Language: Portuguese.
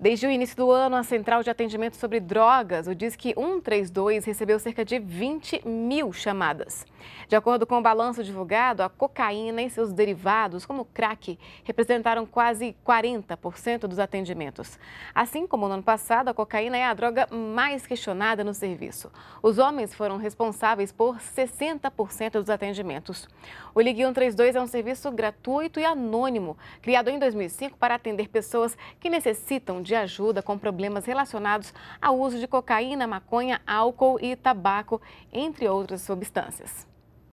Desde o início do ano, a Central de Atendimento sobre Drogas, o Disque 132, recebeu cerca de 20 mil chamadas. De acordo com o balanço divulgado, a cocaína e seus derivados, como crack, representaram quase 40% dos atendimentos. Assim como no ano passado, a cocaína é a droga mais questionada no serviço. Os homens foram responsáveis por 60% dos atendimentos. O Ligue 132 é um serviço gratuito e anônimo, criado em 2005 para atender pessoas que necessitam de de ajuda com problemas relacionados ao uso de cocaína, maconha, álcool e tabaco, entre outras substâncias.